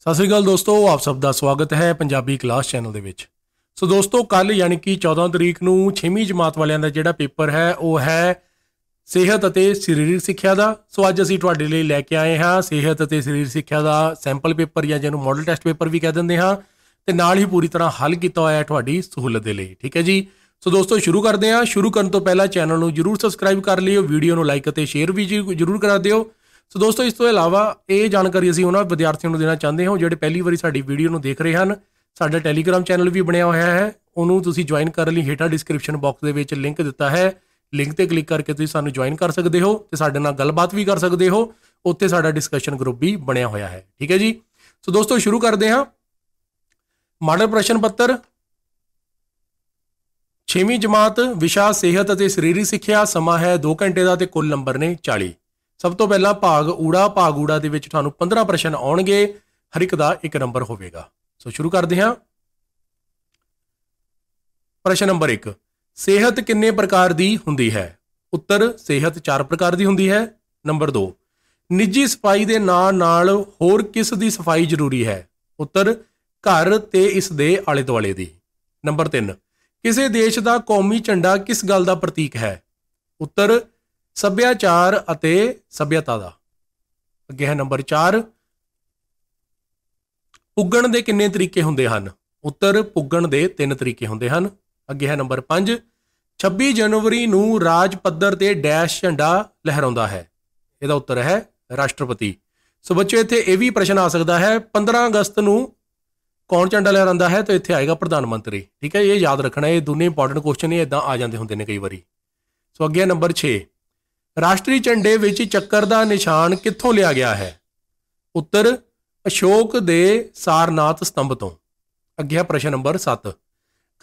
ਸਤਿ ਸ੍ਰੀ ਅਕਾਲ ਦੋਸਤੋ ਆਪ ਸਭ ਦਾ ਸਵਾਗਤ ਹੈ ਪੰਜਾਬੀ ਕਲਾਸ ਚੈਨਲ ਦੇ ਵਿੱਚ ਸੋ ਦੋਸਤੋ ਕੱਲ ਯਾਨੀ ਕਿ 14 ਤਰੀਕ ਨੂੰ 6ਵੀਂ ਜਮਾਤ ਵਾਲਿਆਂ ਦਾ ਜਿਹੜਾ ਪੇਪਰ ਹੈ ਉਹ ਹੈ ਸਿਹਤ ਅਤੇ ਸਰੀਰਕ ਸਿੱਖਿਆ ਦਾ ਸੋ ਅੱਜ ਅਸੀਂ ਤੁਹਾਡੇ ਲਈ ਲੈ ਕੇ ਆਏ ਹਾਂ ਸਿਹਤ ਅਤੇ ਸਰੀਰਕ ਸਿੱਖਿਆ ਦਾ ਸੈਂਪਲ ਪੇਪਰ ਜਾਂ ਜਿਹਨੂੰ ਮਾਡਲ ਟੈਸਟ ਪੇਪਰ ਵੀ ਕਹਿ ਦਿੰਦੇ ਹਾਂ ਤੇ ਨਾਲ ਹੀ ਪੂਰੀ ਤਰ੍ਹਾਂ ਹੱਲ ਕੀਤਾ ਹੋਇਆ ਹੈ ਤੁਹਾਡੀ ਸਹੂਲਤ ਦੇ ਲਈ ਠੀਕ ਹੈ ਜੀ ਸੋ ਦੋਸਤੋ ਸ਼ੁਰੂ ਕਰਦੇ ਹਾਂ ਸ਼ੁਰੂ ਕਰਨ ਤੋਂ ਪਹਿਲਾਂ ਚੈਨਲ ਨੂੰ ਜਰੂਰ ਸਬਸਕ੍ਰਾਈਬ ਕਰ ਲਿਓ ਵੀਡੀਓ ਨੂੰ ਲਾਈਕ ਅਤੇ ਸ਼ੇਅਰ ਵੀ ਜਰੂਰ ਕਰਾ ਦਿਓ ਸੋ ਦੋਸਤੋ ਇਸ ਤੋਂ ਇਲਾਵਾ ਇਹ ਜਾਣਕਾਰੀ ਅਸੀਂ ਉਹਨਾਂ ਵਿਦਿਆਰਥੀਆਂ ਨੂੰ ਦੇਣਾ ਚਾਹੁੰਦੇ ਹਾਂ ਜਿਹੜੇ ਪਹਿਲੀ ਵਾਰੀ ਸਾਡੀ ਵੀਡੀਓ ਨੂੰ ਦੇਖ ਰਹੇ ਹਨ ਸਾਡਾ ਟੈਲੀਗ੍ਰam ਚੈਨਲ ਵੀ ਬਣਿਆ ਹੋਇਆ ਹੈ ਉਹਨੂੰ ਤੁਸੀਂ ਜੁਆਇਨ ਕਰਨ ਲਈ ਹੇਠਾਂ ਡਿਸਕ੍ਰਿਪਸ਼ਨ ਬਾਕਸ ਦੇ ਵਿੱਚ ਲਿੰਕ ਦਿੱਤਾ ਹੈ ਲਿੰਕ ਤੇ ਕਲਿੱਕ ਕਰਕੇ ਤੁਸੀਂ ਸਾਨੂੰ ਜੁਆਇਨ ਕਰ ਸਕਦੇ ਹੋ ਤੇ ਸਾਡੇ ਨਾਲ ਗੱਲਬਾਤ ਵੀ ਕਰ ਸਕਦੇ ਹੋ ਉੱਥੇ ਸਾਡਾ ਡਿਸਕਸ਼ਨ ਗਰੁੱਪ ਵੀ ਬਣਿਆ ਹੋਇਆ ਹੈ ਠੀਕ ਹੈ ਜੀ ਸੋ ਦੋਸਤੋ ਸ਼ੁਰੂ ਕਰਦੇ ਹਾਂ ਮਾਡਲ ਪ੍ਰਸ਼ਨ ਪੱਤਰ 6ਵੀਂ ਜਮਾਤ ਵਿਸ਼ਾ ਸਿਹਤ ਅਤੇ ਸਰੀਰੀ ਸਿੱਖਿਆ ਸਮਾਂ ਹੈ 2 ਘੰਟੇ ਦਾ ਤੇ ਕੁੱਲ ਨੰਬਰ ਨੇ 40 ਸਭ ਤੋਂ ਪਹਿਲਾਂ ਭਾਗ ਊੜਾ ਭਾਗ ਊੜਾ ਦੇ ਵਿੱਚ ਤੁਹਾਨੂੰ 15 ਪ੍ਰਸ਼ਨ ਆਉਣਗੇ ਹਰ ਇੱਕ ਦਾ ਇੱਕ ਨੰਬਰ ਹੋਵੇਗਾ ਸੋ ਸ਼ੁਰੂ ਕਰਦੇ ਹਾਂ ਪ੍ਰਸ਼ਨ ਨੰਬਰ 1 ਸਿਹਤ ਕਿੰਨੇ ਪ੍ਰਕਾਰ ਦੀ ਹੁੰਦੀ ਹੈ ਉੱਤਰ ਸਿਹਤ 4 ਪ੍ਰਕਾਰ ਦੀ ਹੁੰਦੀ ਹੈ ਨੰਬਰ 2 ਨਿੱਜੀ ਸਫਾਈ ਦੇ ਨਾਲ ਨਾਲ ਹੋਰ ਕਿਸ ਦੀ ਸਫਾਈ ਜ਼ਰੂਰੀ ਹੈ ਉੱਤਰ ਘਰ ਤੇ ਇਸ ਦੇ ਆਲੇ ਦੁਆਲੇ ਦੀ ਨੰਬਰ 3 ਕਿਸੇ ਦੇਸ਼ ਦਾ ਕੌਮੀ ਝੰਡਾ ਕਿਸ ਗੱਲ ਦਾ ਪ੍ਰਤੀਕ ਹੈ ਉੱਤਰ ਸੱਭਿਆਚਾਰ ਅਤੇ ਸੱਭਿਅਤਾ ਦਾ ਅੱਗੇ ਹੈ ਨੰਬਰ 4 ਪੁੱਗਣ ਦੇ ਕਿੰਨੇ ਤਰੀਕੇ ਹੁੰਦੇ ਹਨ ਉੱਤਰ ਪੁੱਗਣ ਦੇ ਤਿੰਨ ਤਰੀਕੇ ਹੁੰਦੇ ਹਨ ਅੱਗੇ ਹੈ ਨੰਬਰ 5 26 ਜਨਵਰੀ ਨੂੰ ਰਾਜ ਪੱਧਰ ਤੇ ਡੈਸ਼ ਝੰਡਾ ਲਹਿਰਾਉਂਦਾ ਹੈ ਇਹਦਾ ਉੱਤਰ ਹੈ ਰਾਸ਼ਟਰਪਤੀ ਸੋ ਬੱਚੇ ਇੱਥੇ ਇਹ ਵੀ ਪ੍ਰਸ਼ਨ ਆ ਸਕਦਾ ਹੈ 15 ਅਗਸਤ ਨੂੰ ਕੌਣ ਝੰਡਾ ਲਹਿਰਾਉਂਦਾ ਹੈ ਤਾਂ ਇੱਥੇ ਆਏਗਾ ਪ੍ਰਧਾਨ ਮੰਤਰੀ ਠੀਕ ਹੈ ਇਹ ਯਾਦ ਰੱਖਣਾ ਇਹ ਦੋਨੇ ਇੰਪੋਰਟੈਂਟ ਕੁਐਸਚਨ ਇਹ ਇਦਾਂ ਆ ਜਾਂਦੇ ਹੁੰਦੇ ਨੇ ਕਈ ਵਾਰੀ ਸੋ ਅੱਗੇ ਨੰਬਰ 6 ਰਾਸ਼ਟਰੀ ਝੰਡੇ ਵਿੱਚ ਚੱਕਰ ਦਾ ਨਿਸ਼ਾਨ ਕਿੱਥੋਂ ਲਿਆ ਗਿਆ ਹੈ ਉੱਤਰ ਅਸ਼ੋਕ ਦੇ ਸਾਰਨਾਥ ਸਤੰਭ ਤੋਂ ਅੱਗੇ ਪ੍ਰਸ਼ਨ ਨੰਬਰ 7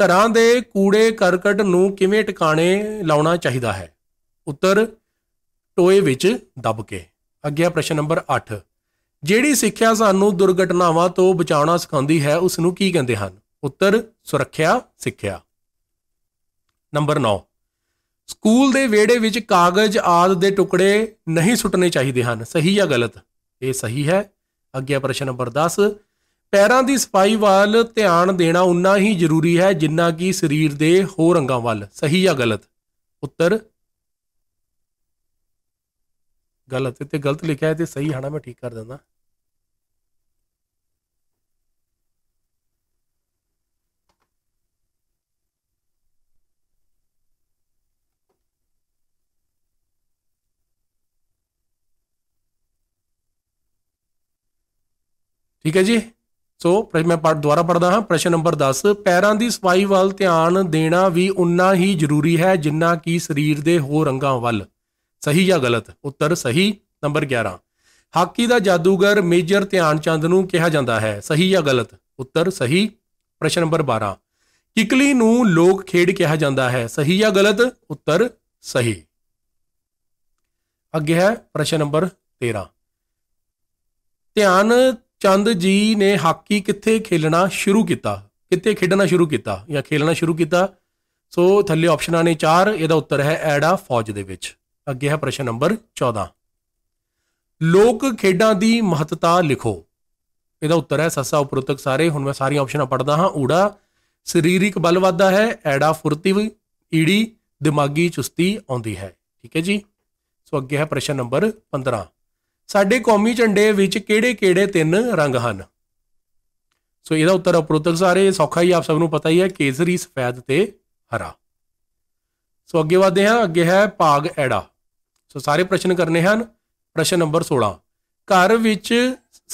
ਘਰਾਂ ਦੇ ਕੂੜੇ ਕਰਕਟ ਨੂੰ ਕਿਵੇਂ ਟਿਕਾਣੇ ਲਾਉਣਾ ਚਾਹੀਦਾ ਹੈ ਉੱਤਰ ਟੋਏ ਵਿੱਚ ਦਬ ਕੇ ਅੱਗੇ ਪ੍ਰਸ਼ਨ ਨੰਬਰ 8 ਜਿਹੜੀ ਸਿੱਖਿਆ ਸਾਨੂੰ ਦੁਰਘਟਨਾਵਾਂ ਤੋਂ ਬਚਾਉਣਾ ਸਿਖਾਉਂਦੀ ਹੈ ਉਸ ਨੂੰ ਕੀ ਕਹਿੰਦੇ ਹਨ ਉੱਤਰ ਸੁਰੱਖਿਆ ਸਿੱਖਿਆ ਨੰਬਰ 9 ਸਕੂਲ ਦੇ ਵਿਹੜੇ ਵਿੱਚ ਕਾਗਜ਼ ਆਦ ਦੇ ਟੁਕੜੇ ਨਹੀਂ ਸੁੱਟਨੇ ਚਾਹੀਦੇ ਹਨ ਸਹੀ ਜਾਂ ਗਲਤ ਇਹ ਸਹੀ ਹੈ ਅੱਗੇ ਪ੍ਰਸ਼ਨ ਨੰਬਰ 10 ਪੈਰਾਂ ਦੀ ਸਫਾਈ ਵੱਲ ਧਿਆਨ ਦੇਣਾ ਉਨਾ ਹੀ ਜ਼ਰੂਰੀ ਹੈ ਜਿੰਨਾ ਕਿ ਸਰੀਰ ਦੇ ਹੋਰ ਅੰਗਾਂ ਵੱਲ ਸਹੀ ਜਾਂ ਗਲਤ ਉੱਤਰ ਗਲਤ ਤੇ ਗਲਤ ਲਿਖਿਆ ਹੈ ਤੇ ਸਹੀ ਹਣਾ ਮੈਂ ਠੀਕ ਕਰ ਦਿੰਦਾ ਠੀਕ ਹੈ ਜੀ ਸੋ ਮੈਂ ਪੜ ਦੁਆਰਾ ਪੜਦਾ ਹਾਂ ਪ੍ਰਸ਼ਨ ਨੰਬਰ 10 ਪੈਰਾਂ ਦੀ ਸਫਾਈ ਵੱਲ ਧਿਆਨ ਦੇਣਾ ਵੀ ਉਨਾ ਹੀ ਜ਼ਰੂਰੀ ਹੈ ਜਿੰਨਾ ਕਿ ਸਰੀਰ ਦੇ ਹੋਰ ਅੰਗਾਂ ਵੱਲ ਸਹੀ ਜਾਂ ਗਲਤ ਉੱਤਰ ਸਹੀ ਨੰਬਰ 11 ਹਾਕੀ ਦਾ ਜਾਦੂਗਰ ਮੇਜਰ ਧਿਆਨ ਚੰਦ ਨੂੰ ਕਿਹਾ ਜਾਂਦਾ ਹੈ ਸਹੀ ਜਾਂ ਗਲਤ ਉੱਤਰ ਸਹੀ ਪ੍ਰਸ਼ਨ ਨੰਬਰ 12 ਕਿਕਲੀ ਨੂੰ ਲੋਕ ਖੇਡ ਕਿਹਾ ਜਾਂਦਾ ਹੈ ਸਹੀ ਜਾਂ ਗਲਤ ਉੱਤਰ ਸਹੀ ਅੱਗੇ ਹੈ ਪ੍ਰਸ਼ਨ ਨੰਬਰ 13 ਧਿਆਨ ਚੰਦ ਜੀ ਨੇ ਹਾਕੀ ਕਿੱਥੇ ਖੇਲਣਾ ਸ਼ੁਰੂ ਕੀਤਾ ਕਿੱਥੇ ਖੇਡਣਾ ਸ਼ੁਰੂ ਕੀਤਾ ਜਾਂ ਖੇਲਣਾ ਸ਼ੁਰੂ ਕੀਤਾ ਸੋ ਥੱਲੇ ਆਪਸ਼ਨਾਂ ਨੇ 4 ਇਹਦਾ ਉੱਤਰ ਹੈ ਐੜਾ ਫੌਜ ਦੇ ਵਿੱਚ ਅੱਗੇ ਹੈ ਪ੍ਰਸ਼ਨ ਨੰਬਰ 14 ਲੋਕ ਖੇਡਾਂ ਦੀ ਮਹੱਤਤਾ ਲਿਖੋ ਇਹਦਾ ਉੱਤਰ ਹੈ ਸੱਸਾ ਉਪਰੋਤਕ ਸਾਰੇ ਹੁਣ ਮੈਂ ਸਾਰੀਆਂ ਆਪਸ਼ਨਾਂ ਪੜਦਾ ਹਾਂ ਊੜਾ ਸਰੀਰਿਕ ਬਲ ਵਾਧਾ ਹੈ ਐੜਾ ਫੁਰਤੀ ਈੜੀ ਦਿਮਾਗੀ ਚੁਸਤੀ ਆਉਂਦੀ ਹੈ ਠੀਕ ਹੈ ਜੀ ਸੋ ਅੱਗੇ ਹੈ ਪ੍ਰਸ਼ਨ ਨੰਬਰ 15 ਸਾਡੇ ਕੌਮੀ ਝੰਡੇ ਵਿੱਚ ਕਿਹੜੇ-ਕਿਹੜੇ ਤਿੰਨ ਰੰਗ ਹਨ ਸੋ ਇਹਦਾ ਉੱਤਰ ਅਪਰੋਤਕ ਸਾਰੇ ਸੌਖਾ ਹੀ ਆਪ ਸਭ ਨੂੰ ਪਤਾ ਹੀ ਹੈ ਕੇਸਰੀ ਸਫੈਦ ਤੇ ਹਰਾ ਸੋ ਅੱਗੇ ਵਧਦੇ ਹਾਂ ਅੱਗੇ ਹੈ ਭਾਗ ਐੜਾ ਸੋ ਸਾਰੇ ਪ੍ਰਸ਼ਨ ਕਰਨੇ ਹਨ ਪ੍ਰਸ਼ਨ ਨੰਬਰ 16 ਘਰ ਵਿੱਚ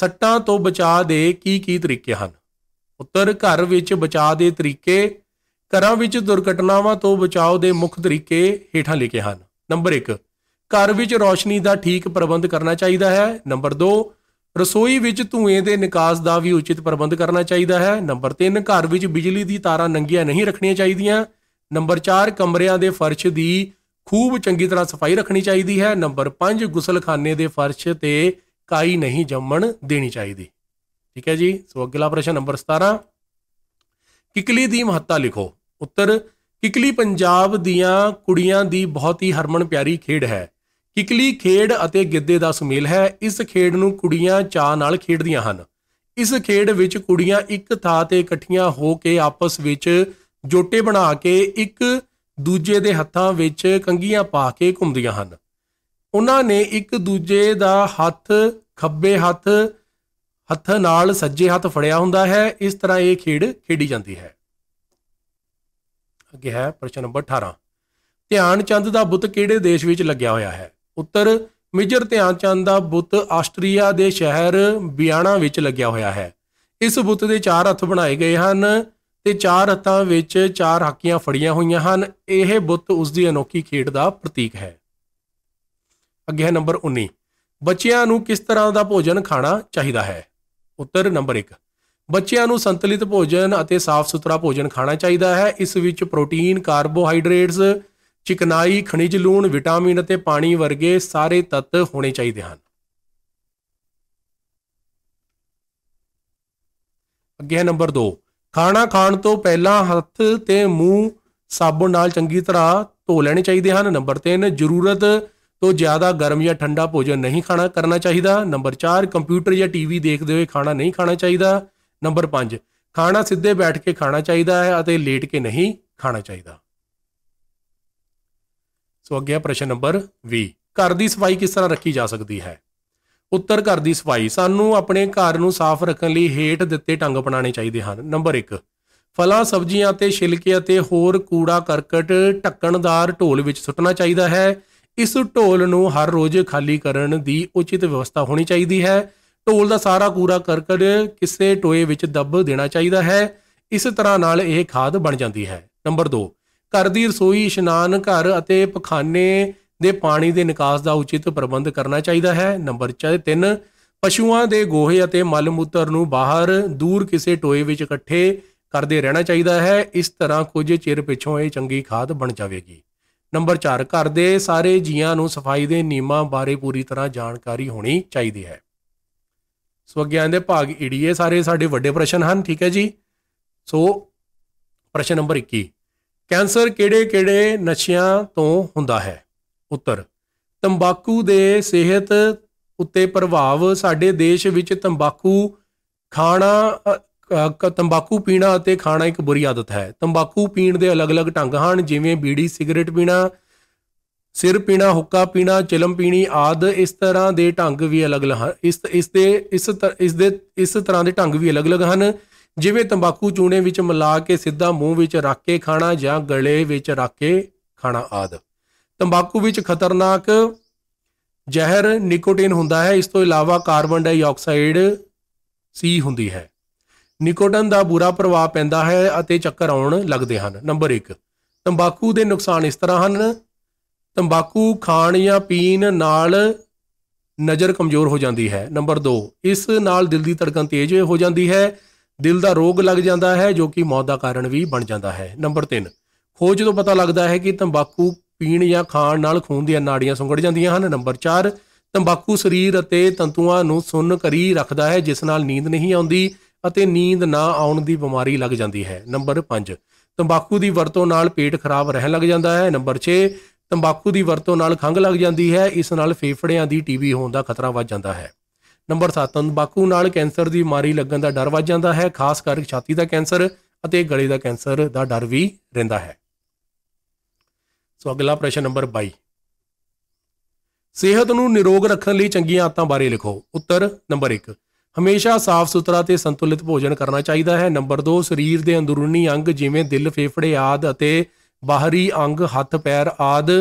ਸੱਟਾਂ ਤੋਂ ਬਚਾਅ ਦੇ ਕੀ ਕੀ ਤਰੀਕੇ ਹਨ ਉੱਤਰ ਘਰ ਵਿੱਚ ਬਚਾਅ ਦੇ ਤਰੀਕੇ ਘਰਾਂ ਵਿੱਚ ਦੁਰਘਟਨਾਵਾਂ ਤੋਂ ਬਚਾਅ ਦੇ ਮੁੱਖ ਤਰੀਕੇ ਹੇਠਾਂ ਲਿਖੇ ਹਨ ਨੰਬਰ 1 ਘਰ ਵਿੱਚ ਰੋਸ਼ਨੀ ਦਾ ਠੀਕ ਪ੍ਰਬੰਧ ਕਰਨਾ ਚਾਹੀਦਾ ਹੈ ਨੰਬਰ 2 ਰਸੋਈ ਵਿੱਚ ਧੂਏ ਦੇ ਨਿਕਾਸ ਦਾ ਵੀ ਉਚਿਤ ਪ੍ਰਬੰਧ ਕਰਨਾ ਚਾਹੀਦਾ ਹੈ ਨੰਬਰ 3 ਘਰ ਵਿੱਚ ਬਿਜਲੀ ਦੀ ਤਾਰਾਂ ਨੰਗੀਆਂ ਨਹੀਂ ਰੱਖਣੀਆਂ ਚਾਹੀਦੀਆਂ ਨੰਬਰ 4 ਕਮਰਿਆਂ ਦੇ ਫਰਸ਼ ਦੀ ਖੂਬ ਚੰਗੀ ਤਰ੍ਹਾਂ ਸਫਾਈ ਰੱਖਣੀ ਚਾਹੀਦੀ ਹੈ ਨੰਬਰ 5 ਗੁਸਲਖਾਨੇ ਦੇ ਫਰਸ਼ ਤੇ ਕਾਈ ਨਹੀਂ ਜੰਮਣ ਦੇਣੀ ਚਾਹੀਦੀ ਠੀਕ ਹੈ ਜੀ ਸੋ ਅਗਲਾ ਪ੍ਰਸ਼ਨ ਨੰਬਰ 17 ਕਿਕਲੀ ਦੀ ਮਹੱਤਤਾ ਲਿਖੋ ਉੱਤਰ ਕਿਕਲੀ ਪੰਜਾਬ ਦੀਆਂ ਕੁੜੀਆਂ ਦੀ ਬਹੁਤ ਹੀ ਹਰਮਨ ਪਿਆਰੀ ਖੇਡ ਹੈ ਕਿਕਲੀ ਖੇਡ ਅਤੇ ਗਿੱਦੇ ਦਾ ਸੁਮੇਲ ਹੈ ਇਸ ਖੇਡ ਨੂੰ ਕੁੜੀਆਂ ਚਾਹ ਨਾਲ ਖੇਡਦੀਆਂ ਹਨ ਇਸ ਖੇਡ ਵਿੱਚ ਕੁੜੀਆਂ ਇੱਕ ਥਾਂ ਤੇ ਇਕੱਠੀਆਂ ਹੋ ਕੇ ਆਪਸ ਵਿੱਚ ਜੋਟੇ ਬਣਾ ਕੇ ਇੱਕ ਦੂਜੇ ਦੇ ਹੱਥਾਂ ਵਿੱਚ ਕੰਗੀਆਂ ਪਾ ਕੇ ਘੁੰਮਦੀਆਂ ਹਨ ਉਹਨਾਂ ਨੇ ਇੱਕ ਦੂਜੇ ਦਾ ਹੱਥ ਖੱਬੇ ਹੱਥ ਹੱਥ ਨਾਲ ਸੱਜੇ ਹੱਥ ਫੜਿਆ ਹੁੰਦਾ ਹੈ ਇਸ ਤਰ੍ਹਾਂ ਇਹ ਖੇਡ ਖੇਡੀ ਜਾਂਦੀ ਹੈ ਅੱਗੇ ਹੈ ਪ੍ਰਸ਼ਨ ਨੰਬਰ 18 ਧਿਆਨ ਚੰਦ ਦਾ ਬੁੱਤ ਕਿਹੜੇ ਦੇਸ਼ ਵਿੱਚ ਲੱਗਿਆ ਹੋਇਆ ਹੈ ਉੱਤਰ ਮੇਜਰ ਧਿਆਨ ਚੰਦ ਦਾ ਬੁੱਤ ਆਸਟਰੀਆ ਦੇ ਸ਼ਹਿਰ ਬਿਆਣਾ ਵਿੱਚ ਲੱਗਿਆ ਹੋਇਆ ਹੈ ਇਸ ਬੁੱਤ ਦੇ ਚਾਰ ਹੱਥ ਬਣਾਏ ਗਏ ਹਨ ਤੇ ਚਾਰ ਹੱਥਾਂ ਵਿੱਚ ਚਾਰ ਹੱਕੀਆਂ ਫੜੀਆਂ ਹੋਈਆਂ ਹਨ ਇਹ ਬੁੱਤ ਉਸ ਦੀ ਅਨੋਖੀ ਖੇਡ ਦਾ ਪ੍ਰਤੀਕ ਹੈ ਅੱਗੇ ਹੈ ਨੰਬਰ 19 ਬੱਚਿਆਂ ਨੂੰ ਕਿਸ ਤਰ੍ਹਾਂ ਦਾ ਭੋਜਨ ਖਾਣਾ ਚਾਹੀਦਾ ਹੈ ਉੱਤਰ ਨੰਬਰ 1 ਬੱਚਿਆਂ ਨੂੰ ਸੰਤੁਲਿਤ ਭੋਜਨ ਅਤੇ ਸਾਫ਼ ਸੁਥਰਾ ਭੋਜਨ ਖਾਣਾ ਚਾਹੀਦਾ ਹੈ ਇਸ ਵਿੱਚ ਪ੍ਰੋਟੀਨ ਕਾਰਬੋਹਾਈਡਰੇਟਸ ਚਿਕਨਾਈ ਖਣਿਜ ਲੂਣ ਵਿਟਾਮਿਨ ਅਤੇ ਪਾਣੀ ਵਰਗੇ ਸਾਰੇ ਤੱਤ ਹੋਣੇ ਚਾਹੀਦੇ ਹਨ ਅੱਗੇ ਨੰਬਰ 2 ਖਾਣਾ ਖਾਣ ਤੋਂ ਪਹਿਲਾਂ ਹੱਥ ਤੇ ਮੂੰਹ ਸਾਬਣ ਨਾਲ ਚੰਗੀ ਤਰ੍ਹਾਂ ਧੋ ਲੈਣੇ ਚਾਹੀਦੇ ਹਨ ਨੰਬਰ 3 ਜ਼ਰੂਰਤ ਤੋਂ ਜ਼ਿਆਦਾ ਗਰਮ ਜਾਂ ਠੰਡਾ ਭੋਜਨ ਨਹੀਂ ਖਾਣਾ ਕਰਨਾ ਚਾਹੀਦਾ ਨੰਬਰ 4 ਕੰਪਿਊਟਰ ਜਾਂ ਟੀਵੀ ਦੇਖਦੇ ਹੋਏ ਖਾਣਾ ਨਹੀਂ ਖਾਣਾ ਚਾਹੀਦਾ ਨੰਬਰ 5 ਖਾਣਾ ਸਿੱਧੇ ਬੈਠ ਕੇ ਖਾਣਾ ਚਾਹੀਦਾ ਹੈ ਅਤੇ ਲੇਟ ਕੇ ਨਹੀਂ ਖਾਣਾ ਚਾਹੀਦਾ ਸੋ ਅੱਗੇ ਆ ਪ੍ਰਸ਼ਨ ਨੰਬਰ 20 ਘਰ ਦੀ ਸਫਾਈ ਕਿਸ ਤਰ੍ਹਾਂ ਰੱਖੀ ਜਾ ਸਕਦੀ ਹੈ ਉੱਤਰ ਘਰ ਦੀ ਸਫਾਈ ਸਾਨੂੰ ਆਪਣੇ ਘਰ ਨੂੰ ਸਾਫ਼ ਰੱਖਣ ਲਈ ਹੇਠ ਦਿੱਤੇ ਢੰਗ ਅਪਣਾਉਣੇ ਚਾਹੀਦੇ ਹਨ ਨੰਬਰ 1 ਫਲਾਂ ਸਬਜ਼ੀਆਂ ਤੇ ਛਿਲਕੇ ਅਤੇ ਹੋਰ ਕੂੜਾ ਕਰਕਟ ਢੱਕਣਦਾਰ ਢੋਲ ਵਿੱਚ ਸੁੱਟਣਾ ਚਾਹੀਦਾ ਹੈ ਇਸ ਢੋਲ ਨੂੰ ਹਰ ਰੋਜ਼ ਖਾਲੀ ਕਰਨ ਦੀ ਉਚਿਤ ਵਿਵਸਥਾ ਹੋਣੀ ਚਾਹੀਦੀ ਹੈ ਢੋਲ ਦਾ ਸਾਰਾ ਕੂੜਾ ਕਰਕਟ ਕਿਸੇ ਟੋਏ ਵਿੱਚ ਦੱਬ ਦੇਣਾ ਚਾਹੀਦਾ ਹੈ ਇਸ ਤਰ੍ਹਾਂ ਨਾਲ ਇਹ ਖਾਦ ਬਣ ਜਾਂਦੀ ਹੈ ਨੰਬਰ 2 ਘਰ ਦੀ ਰਸੋਈ ਇਸ਼ਨਾਨ ਘਰ ਅਤੇ ਪਖਾਨੇ ਦੇ ਪਾਣੀ ਦੇ ਨਿਕਾਸ ਦਾ ਉਚਿਤ ਪ੍ਰਬੰਧ ਕਰਨਾ ਚਾਹੀਦਾ ਹੈ ਨੰਬਰ 3 ਪਸ਼ੂਆਂ ਦੇ ਗੋਹੇ ਅਤੇ ਮਲ ਮੂਤਰ ਨੂੰ ਬਾਹਰ ਦੂਰ ਕਿਸੇ ਟੋਏ ਵਿੱਚ ਇਕੱਠੇ ਕਰਦੇ ਰਹਿਣਾ ਚਾਹੀਦਾ ਹੈ ਇਸ ਤਰ੍ਹਾਂ ਕੁਝ ਚਿਰ ਪਿਛੋਂ ਇਹ ਚੰਗੀ ਖਾਦ ਬਣ ਜਾਵੇਗੀ ਨੰਬਰ 4 ਘਰ ਦੇ ਸਾਰੇ ਜੀਆਂ ਨੂੰ ਸਫਾਈ ਦੇ ਨਿਯਮਾਂ ਬਾਰੇ ਪੂਰੀ ਤਰ੍ਹਾਂ ਜਾਣਕਾਰੀ ਹੋਣੀ ਚਾਹੀਦੀ ਹੈ ਸੋ ਅਗਿਆਨ ਦੇ ਭਾਗ ਈਡੀਏ ਸਾਰੇ ਸਾਡੇ ਵੱਡੇ ਪ੍ਰਸ਼ਨ ਹਨ ਠੀਕ ਹੈ ਜੀ ਸੋ ਪ੍ਰਸ਼ਨ ਨੰਬਰ 21 ਕੈਂਸਰ ਕਿਹੜੇ-ਕਿਹੜੇ ਨਸ਼ਿਆਂ ਤੋਂ ਹੁੰਦਾ ਹੈ ਉੱਤਰ ਤੰਬਾਕੂ ਦੇ ਸਿਹਤ ਉੱਤੇ ਪ੍ਰਭਾਵ ਸਾਡੇ ਦੇਸ਼ ਵਿੱਚ ਤੰਬਾਕੂ ਖਾਣਾ ਤੰਬਾਕੂ ਪੀਣਾ ਅਤੇ ਖਾਣਾ ਇੱਕ ਬੁਰੀ ਆਦਤ ਹੈ ਤੰਬਾਕੂ ਪੀਣ ਦੇ ਅਲੱਗ-ਅਲੱਗ ਢੰਗ ਹਨ ਜਿਵੇਂ ਬੀੜੀ ਸਿਗਰਟ ਪੀਣਾ ਸਿਰ ਪੀਣਾ ਹੁੱਕਾ ਪੀਣਾ ਚਿਲਮ ਪੀਣੀ ਆਦ ਇਸ ਤਰ੍ਹਾਂ ਦੇ ਢੰਗ ਵੀ ਅਲੱਗ-ਅਲੱਗ ਇਸ ਇਸ ਦੇ ਇਸ ਇਸ ਦੇ ਇਸ ਤਰ੍ਹਾਂ ਦੇ ਢੰਗ ਵੀ ਅਲੱਗ-ਅਲੱਗ ਹਨ ਜਿਵੇਂ ਤੰਬਾਕੂ ਚੂਨੇ ਵਿੱਚ ਮਿਲਾ ਕੇ ਸਿੱਧਾ ਮੂੰਹ ਵਿੱਚ ਰੱਖ ਕੇ ਖਾਣਾ ਜਾਂ ਗਲੇ ਵਿੱਚ ਰੱਖ ਕੇ ਖਾਣਾ ਆਦ ਤੰਬਾਕੂ ਵਿੱਚ ਖਤਰਨਾਕ ਜ਼ਹਿਰ ਨਿਕੋਟਿਨ ਹੁੰਦਾ ਹੈ ਇਸ ਤੋਂ ਇਲਾਵਾ ਕਾਰਬਨ ਡਾਈਆਕਸਾਈਡ ਸੀ ਹੁੰਦੀ ਹੈ ਨਿਕੋਟਨ ਦਾ ਬੁਰਾ ਪ੍ਰਭਾਵ ਪੈਂਦਾ ਹੈ ਅਤੇ ਚੱਕਰ ਆਉਣ ਲੱਗਦੇ ਹਨ ਨੰਬਰ 1 ਤੰਬਾਕੂ ਦੇ ਨੁਕਸਾਨ ਇਸ ਤਰ੍ਹਾਂ ਹਨ ਤੰਬਾਕੂ ਖਾਣ ਜਾਂ ਪੀਣ ਨਾਲ ਨਜ਼ਰ ਕਮਜ਼ੋਰ ਹੋ ਜਾਂਦੀ ਹੈ ਨੰਬਰ 2 ਇਸ ਨਾਲ ਦਿਲ ਦੀ ਧੜਕਣ ਤੇਜ਼ ਹੋ ਜਾਂਦੀ ਹੈ ਦਿਲ ਦਾ ਰੋਗ ਲੱਗ ਜਾਂਦਾ ਹੈ ਜੋ ਕਿ ਮੌਤ ਦਾ ਕਾਰਨ ਵੀ ਬਣ ਜਾਂਦਾ ਹੈ ਨੰਬਰ 3 ਖੋਜ ਤੋਂ ਪਤਾ ਲੱਗਦਾ ਹੈ ਕਿ ਤੰਬਾਕੂ ਪੀਣ ਜਾਂ ਖਾਣ ਨਾਲ ਖੂਨ ਦੀਆਂ ਨਾੜੀਆਂ ਸੁੰਗੜ ਜਾਂਦੀਆਂ ਹਨ ਨੰਬਰ 4 ਤੰਬਾਕੂ ਸਰੀਰ ਅਤੇ ਤੰਤੂਆਂ ਨੂੰ ਸੁੰਨ ਕਰੀ ਰੱਖਦਾ ਹੈ ਜਿਸ ਨਾਲ ਨੀਂਦ ਨਹੀਂ ਆਉਂਦੀ ਅਤੇ ਨੀਂਦ ਨਾ ਆਉਣ ਦੀ ਬਿਮਾਰੀ ਲੱਗ ਜਾਂਦੀ ਹੈ ਨੰਬਰ 5 ਤੰਬਾਕੂ ਦੀ ਵਰਤੋਂ ਨਾਲ ਪੇਟ ਖਰਾਬ ਰਹਿਣ ਲੱਗ ਜਾਂਦਾ ਹੈ ਨੰਬਰ 6 ਤੰਬਾਕੂ ਦੀ ਵਰਤੋਂ ਨਾਲ ਖੰਘ ਲੱਗ ਜਾਂਦੀ ਹੈ ਇਸ ਨਾਲ ਫੇਫੜਿਆਂ ਦੀ ਟੀਬੀ ਹੋਣ ਦਾ ਖਤਰਾ ਵੱਧ ਜਾਂਦਾ ਹੈ ਨੰਬਰ 7 ਤੰਬਾਕੂ ਨਾਲ ਕੈਂਸਰ ਦੀ ਬਿਮਾਰੀ ਲੱਗਣ ਦਾ ਡਰ ਵੱਧ ਜਾਂਦਾ ਹੈ ਖਾਸ ਕਰਕੇ ਛਾਤੀ ਦਾ ਕੈਂਸਰ ਅਤੇ ਗਲੇ ਦਾ ਕੈਂਸਰ ਦਾ ਡਰ ਵੀ ਰਹਿੰਦਾ ਹੈ ਸੋ ਅਗਲਾ ਪ੍ਰਸ਼ਨ ਨੰਬਰ 22 ਸਿਹਤ ਨੂੰ ਨਿਰੋਗ ਰੱਖਣ ਲਈ ਚੰਗੀਆਂ ਆਦਤਾਂ ਬਾਰੇ ਲਿਖੋ ਉੱਤਰ ਨੰਬਰ 1 ਹਮੇਸ਼ਾ ਸਾਫ਼ ਸੁਥਰਾ ਤੇ ਸੰਤੁਲਿਤ ਭੋਜਨ ਕਰਨਾ ਚਾਹੀਦਾ ਹੈ ਨੰਬਰ 2 ਸਰੀਰ ਦੇ ਅੰਦਰੂਨੀ ਅੰਗ ਜਿਵੇਂ ਦਿਲ ਫੇਫੜੇ ਆਦ ਅਤੇ ਬਾਹਰੀ ਅੰਗ ਹੱਥ ਪੈਰ ਆਦ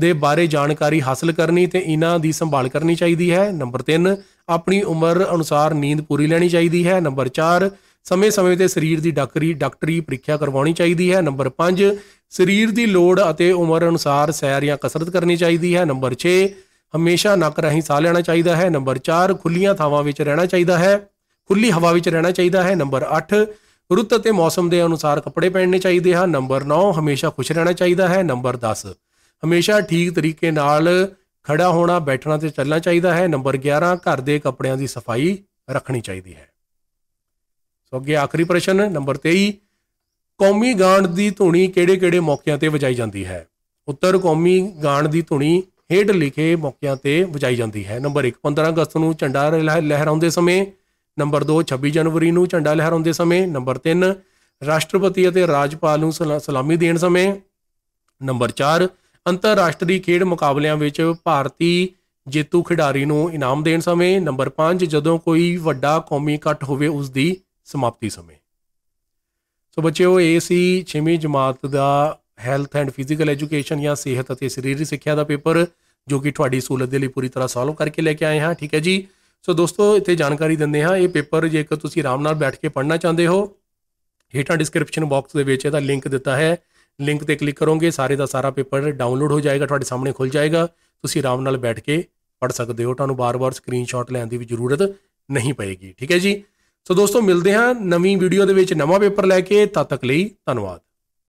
ਦੇ ਬਾਰੇ ਜਾਣਕਾਰੀ ਹਾਸਲ ਕਰਨੀ ਤੇ ਇਹਨਾਂ ਦੀ ਸੰਭਾਲ ਕਰਨੀ ਚਾਹੀਦੀ ਹੈ ਨੰਬਰ 3 ਆਪਣੀ ਉਮਰ ਅਨੁਸਾਰ ਨੀਂਦ ਪੂਰੀ ਲੈਣੀ ਚਾਹੀਦੀ ਹੈ ਨੰਬਰ 4 ਸਮੇਂ-ਸਮੇਂ ਤੇ ਸਰੀਰ ਦੀ ਡਾਕਟਰੀ ਡਾਕਟਰੀ ਪ੍ਰੀਖਿਆ ਕਰਵਾਉਣੀ ਚਾਹੀਦੀ ਹੈ ਨੰਬਰ 5 ਸਰੀਰ ਦੀ ਲੋੜ ਅਤੇ ਉਮਰ ਅਨੁਸਾਰ ਸੈਰ ਜਾਂ ਕਸਰਤ ਕਰਨੀ ਚਾਹੀਦੀ ਹੈ ਨੰਬਰ 6 ਹਮੇਸ਼ਾ ਨੱਕ ਰਾਹੀਂ ਸਾਹ ਲੈਣਾ ਚਾਹੀਦਾ ਹੈ ਨੰਬਰ 4 ਖੁੱਲੀਆਂ ਥਾਵਾਂ ਵਿੱਚ ਰਹਿਣਾ ਚਾਹੀਦਾ ਹੈ ਖੁੱਲੀ ਹਵਾ ਵਿੱਚ ਰਹਿਣਾ ਚਾਹੀਦਾ ਹੈ ਨੰਬਰ 8 ਰੁੱਤ ਅਤੇ ਮੌਸਮ ਦੇ ਅਨੁਸਾਰ ਕੱਪੜੇ ਪਹਿਨਣੇ ਚਾਹੀਦੇ ਹਨ ਨੰਬਰ 9 ਹਮੇਸ਼ਾ ਖੁਸ਼ ਰਹਿਣਾ ਚਾਹੀਦਾ ਹੈ ਨੰਬਰ 10 ਹਮੇਸ਼ਾ ਠੀਕ ਤਰੀਕੇ ਨਾਲ ਖੜਾ ਹੋਣਾ ਬੈਠਣਾ ਤੇ ਚੱਲਣਾ ਚਾਹੀਦਾ ਹੈ ਨੰਬਰ 11 ਘਰ ਦੇ ਕੱਪੜਿਆਂ ਦੀ ਸਫਾਈ ਰੱਖਣੀ ਚਾਹੀਦੀ ਹੈ ਸੋ ਅੱਗੇ ਆਖਰੀ ਪ੍ਰਸ਼ਨ ਨੰਬਰ 23 ਕੌਮੀ ਗਾਣ ਦੀ ਧੁਨੀ ਕਿਹੜੇ-ਕਿਹੜੇ ਮੌਕਿਆਂ ਤੇ ਵਜਾਈ ਜਾਂਦੀ ਹੈ ਉੱਤਰ ਕੌਮੀ ਗਾਣ ਦੀ ਧੁਨੀ ਹੇਠ ਲਿਖੇ ਮੌਕਿਆਂ ਤੇ ਵਜਾਈ ਜਾਂਦੀ ਹੈ ਨੰਬਰ 1 15 ਅਗਸਤ ਨੂੰ ਝੰਡਾ ਲਹਿਰਾਉਂਦੇ ਸਮੇਂ ਨੰਬਰ 2 26 ਜਨਵਰੀ ਨੂੰ ਝੰਡਾ ਲਹਿਰਾਉਂਦੇ ਸਮੇਂ ਨੰਬਰ 3 ਰਾਸ਼ਟਰਪਤੀ ਅਤੇ ਰਾਜਪਾਲ ਨੂੰ ਸਲਾਮੀ ਦੇਣ ਸਮੇਂ ਨੰਬਰ 4 ਅੰਤਰਰਾਸ਼ਟਰੀ ਖੇਡ ਮੁਕਾਬਲਿਆਂ ਵਿੱਚ ਭਾਰਤੀ ਜੇਤੂ ਖਿਡਾਰੀ ਨੂੰ ਇਨਾਮ ਦੇਣ ਸਮੇਂ ਨੰਬਰ 5 ਜਦੋਂ ਕੋਈ ਵੱਡਾ ਕੌਮੀ ਇਕੱਠ ਹੋਵੇ ਉਸ ਦੀ ਸਮਾਪਤੀ ਸਮੇਂ ਸੋ ਬੱਚਿਓ ਇਹ ਸੀ 6ਵੀਂ ਜਮਾਤ ਦਾ ਹੈਲਥ ਐਂਡ ਫਿਜ਼ੀਕਲ ਐਜੂਕੇਸ਼ਨ ਜਾਂ ਸਿਹਤ ਅਤੇ ਸਰੀਰਕ ਸਿੱਖਿਆ ਦਾ ਪੇਪਰ ਜੋ ਕਿ ਤੁਹਾਡੀ ਸਹੂਲਤ ਦੇ ਲਈ ਪੂਰੀ ਤਰ੍ਹਾਂ ਸੋਲਵ ਕਰਕੇ ਲੈ ਕੇ ਆਏ ਹਾਂ ਠੀਕ ਹੈ ਜੀ ਸੋ ਦੋਸਤੋ ਇੱਥੇ ਜਾਣਕਾਰੀ ਦਿੰਦੇ ਹਾਂ ਇਹ ਪੇਪਰ ਜੇਕਰ ਤੁਸੀਂ ਆਰਾਮ ਨਾਲ ਬੈਠ ਕੇ ਪੜ੍ਹਨਾ ਚਾਹੁੰਦੇ ਹੋ ਹੇਠਾਂ ਡਿਸਕ੍ਰਿਪਸ਼ਨ ਬਾਕਸ ਦੇ ਵਿੱਚ ਇਹਦਾ ਲਿੰਕ ਦਿੱਤਾ ਹੈ ਲਿੰਕ ਤੇ ਕਲਿੱਕ ਕਰੋਗੇ ਸਾਰੇ ਦਾ ਸਾਰਾ ਪੇਪਰ ਡਾਊਨਲੋਡ ਹੋ ਜਾਏਗਾ ਤੁਹਾਡੇ ਸਾਹਮਣੇ ਖੁੱਲ ਜਾਏਗਾ ਤੁਸੀਂ ਆਰਾਮ ਨਾਲ ਬੈਠ ਕੇ ਪੜ ਸਕਦੇ ਹੋ ਤੁਹਾਨੂੰ ਬਾਰ-ਬਾਰ ਸਕਰੀਨਸ਼ਾਟ ਲੈਣ ਦੀ ਵੀ ਜ਼ਰੂਰਤ ਨਹੀਂ ਪਏਗੀ ਠੀਕ ਹੈ ਜੀ ਸੋ ਦੋਸਤੋ ਮਿਲਦੇ ਹਾਂ ਨਵੀਂ ਵੀਡੀਓ ਦੇ ਵਿੱਚ ਨਵਾਂ ਪੇਪਰ ਲੈ ਕੇ ਤਦ ਤੱਕ ਲਈ ਧੰਨਵਾਦ